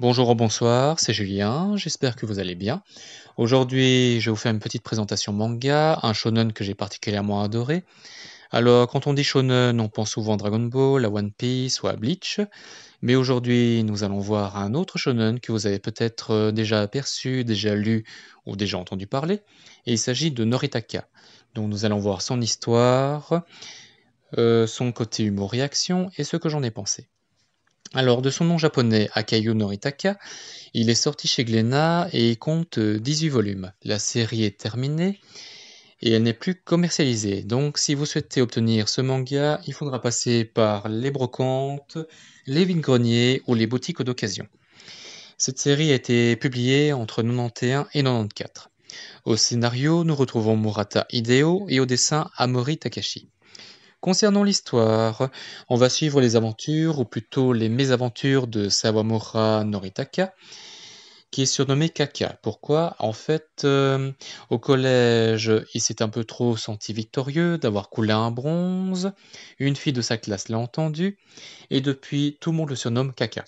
Bonjour ou bonsoir, c'est Julien, j'espère que vous allez bien. Aujourd'hui, je vais vous faire une petite présentation manga, un shonen que j'ai particulièrement adoré. Alors, quand on dit shonen, on pense souvent à Dragon Ball, à One Piece ou à Bleach, mais aujourd'hui, nous allons voir un autre shonen que vous avez peut-être euh, déjà aperçu, déjà lu ou déjà entendu parler, et il s'agit de Noritaka. Donc, nous allons voir son histoire, euh, son côté humour-réaction et ce que j'en ai pensé. Alors, de son nom japonais, Akayu Noritaka, il est sorti chez Glénat et compte 18 euh, volumes. La série est terminée et elle n'est plus commercialisée. Donc, si vous souhaitez obtenir ce manga, il faudra passer par les brocantes, les vignes greniers ou les boutiques d'occasion. Cette série a été publiée entre 91 et 94. Au scénario, nous retrouvons Murata Hideo et au dessin Amori Takashi. Concernant l'histoire, on va suivre les aventures, ou plutôt les mésaventures de Sawamura Noritaka, qui est surnommé Kaka. Pourquoi En fait, euh, au collège, il s'est un peu trop senti victorieux d'avoir coulé un bronze. Une fille de sa classe l'a entendu, et depuis, tout le monde le surnomme Kaka.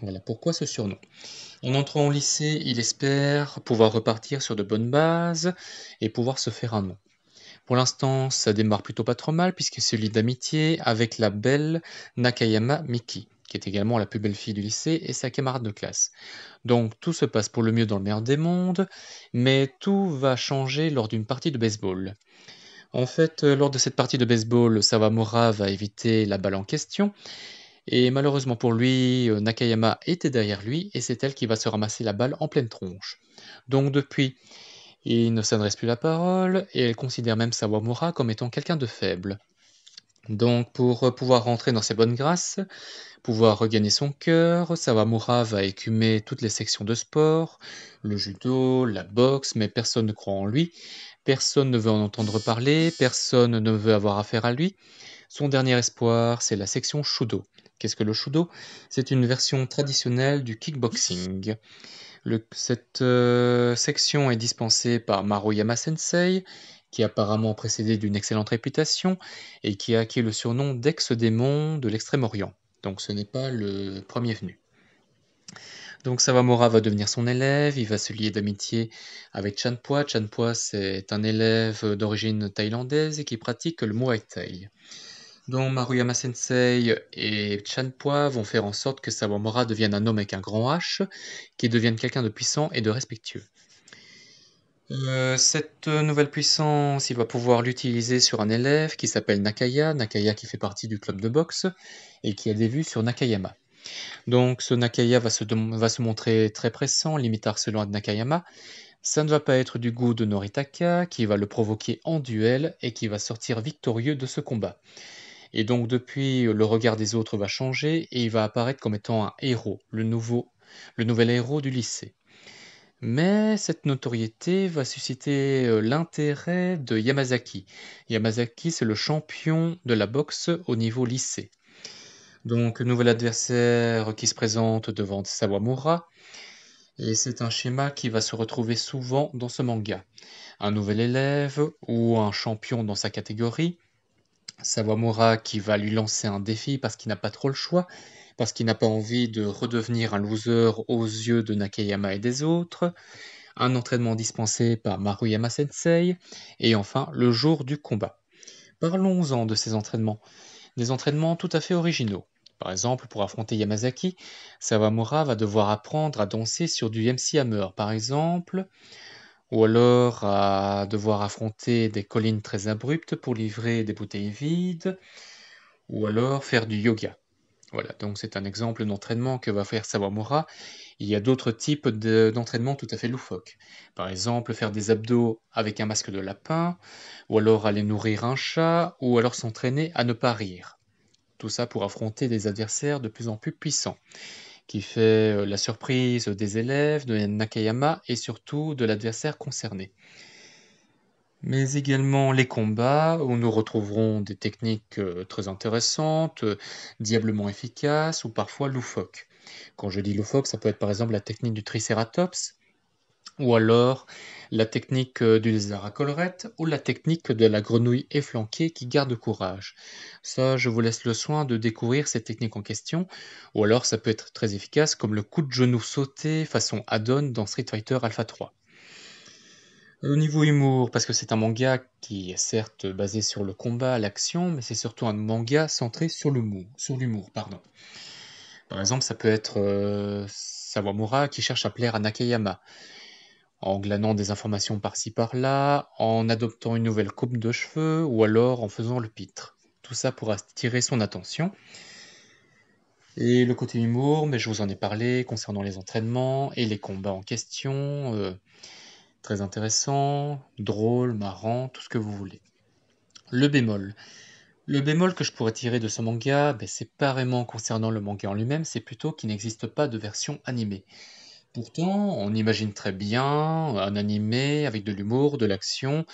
Voilà pourquoi ce surnom. En entrant au lycée, il espère pouvoir repartir sur de bonnes bases et pouvoir se faire un nom. Pour l'instant, ça démarre plutôt pas trop mal puisque c'est lit d'amitié avec la belle Nakayama Miki, qui est également la plus belle fille du lycée et sa camarade de classe. Donc tout se passe pour le mieux dans le meilleur des mondes, mais tout va changer lors d'une partie de baseball. En fait, euh, lors de cette partie de baseball, Sawamura va éviter la balle en question. Et malheureusement pour lui, euh, Nakayama était derrière lui et c'est elle qui va se ramasser la balle en pleine tronche. Donc depuis, il ne s'adresse plus la parole et elle considère même Sawamura comme étant quelqu'un de faible. Donc pour pouvoir rentrer dans ses bonnes grâces, pouvoir regagner son cœur, Sawamura va écumer toutes les sections de sport, le judo, la boxe, mais personne ne croit en lui, personne ne veut en entendre parler, personne ne veut avoir affaire à lui. Son dernier espoir, c'est la section shudo. Qu'est-ce que le shudo C'est une version traditionnelle du kickboxing. cette euh, section est dispensée par Maruyama Sensei, qui est apparemment précédé d'une excellente réputation et qui a acquis le surnom d'ex-démon de l'Extrême-Orient. Donc ce n'est pas le premier venu. Donc Sawamura va devenir son élève, il va se lier d'amitié avec Chanpoa. Chanpoa, c'est un élève d'origine thaïlandaise et qui pratique le Muay Thai dont Maruyama Sensei et Chanpoi vont faire en sorte que Sawamora devienne un homme avec un grand H, qui devienne quelqu'un de puissant et de respectueux. Euh, cette nouvelle puissance, il va pouvoir l'utiliser sur un élève qui s'appelle Nakaya, Nakaya qui fait partie du club de boxe et qui a des vues sur Nakayama. Donc ce Nakaya va se, va se montrer très pressant, limite harcelant à Nakayama. Ça ne va pas être du goût de Noritaka, qui va le provoquer en duel et qui va sortir victorieux de ce combat. Et donc depuis, euh, le regard des autres va changer et il va apparaître comme étant un héros, le, nouveau, le nouvel héros du lycée. Mais cette notoriété va susciter euh, l'intérêt de Yamazaki. Yamazaki, c'est le champion de la boxe au niveau lycée. Donc, nouvel adversaire qui se présente devant Sawamura. Et c'est un schéma qui va se retrouver souvent dans ce manga. Un nouvel élève ou un champion dans sa catégorie Sawamura qui va lui lancer un défi parce qu'il n'a pas trop le choix, parce qu'il n'a pas envie de redevenir un loser aux yeux de Nakayama et des autres, un entraînement dispensé par Maruyama Sensei, et enfin le jour du combat. Parlons-en de ces entraînements. Des entraînements tout à fait originaux. Par exemple, pour affronter Yamazaki, Sawamura va devoir apprendre à danser sur du MC Hammer, par exemple, ou alors à devoir affronter des collines très abruptes pour livrer des bouteilles vides, ou alors faire du yoga. Voilà, donc c'est un exemple d'entraînement que va faire Sawamura. Il y a d'autres types d'entraînement tout à fait loufoques. Par exemple, faire des abdos avec un masque de lapin, ou alors aller nourrir un chat, ou alors s'entraîner à ne pas rire. Tout ça pour affronter des adversaires de plus en plus puissants qui fait euh, la surprise des élèves, de Nakayama et surtout de l'adversaire concerné. Mais également les combats, où nous retrouverons des techniques euh, très intéressantes, euh, diablement efficaces ou parfois loufoques. Quand je dis loufoque, ça peut être par exemple la technique du Triceratops, ou alors la technique euh, du lézard à collerette ou la technique de la grenouille efflanquée qui garde courage. Ça, je vous laisse le soin de découvrir cette technique en question, ou alors ça peut être très efficace comme le coup de genou sauté façon add-on dans Street Fighter Alpha 3. Au niveau humour, parce que c'est un manga qui est certes basé sur le combat, l'action, mais c'est surtout un manga centré sur l'humour. Par exemple, ça peut être euh, Sawamura qui cherche à plaire à Nakayama en glanant des informations par-ci par-là, en adoptant une nouvelle coupe de cheveux ou alors en faisant le pitre. Tout ça pour attirer son attention. Et le côté humour, mais je vous en ai parlé concernant les entraînements et les combats en question. Euh, très intéressant, drôle, marrant, tout ce que vous voulez. Le bémol. Le bémol que je pourrais tirer de ce manga, ben c'est pas vraiment concernant le manga en lui-même, c'est plutôt qu'il n'existe pas de version animée. Pourtant, on imagine très bien un animé avec de l'humour, de l'action,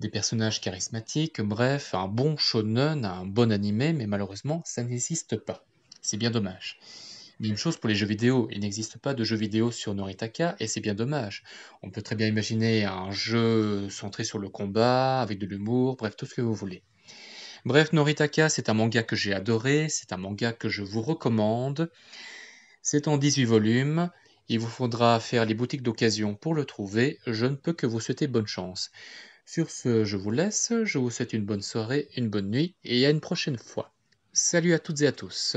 des personnages charismatiques, bref, un bon shonen, un bon animé, mais malheureusement, ça n'existe pas. C'est bien dommage. Même chose pour les jeux vidéo. Il n'existe pas de jeux vidéo sur Noritaka et c'est bien dommage. On peut très bien imaginer un jeu centré sur le combat, avec de l'humour, bref, tout ce que vous voulez. Bref, Noritaka, c'est un manga que j'ai adoré, c'est un manga que je vous recommande. C'est en 18 volumes, il vous faudra faire les boutiques d'occasion pour le trouver. Je ne peux que vous souhaiter bonne chance. Sur ce, je vous laisse. Je vous souhaite une bonne soirée, une bonne nuit et à une prochaine fois. Salut à toutes et à tous.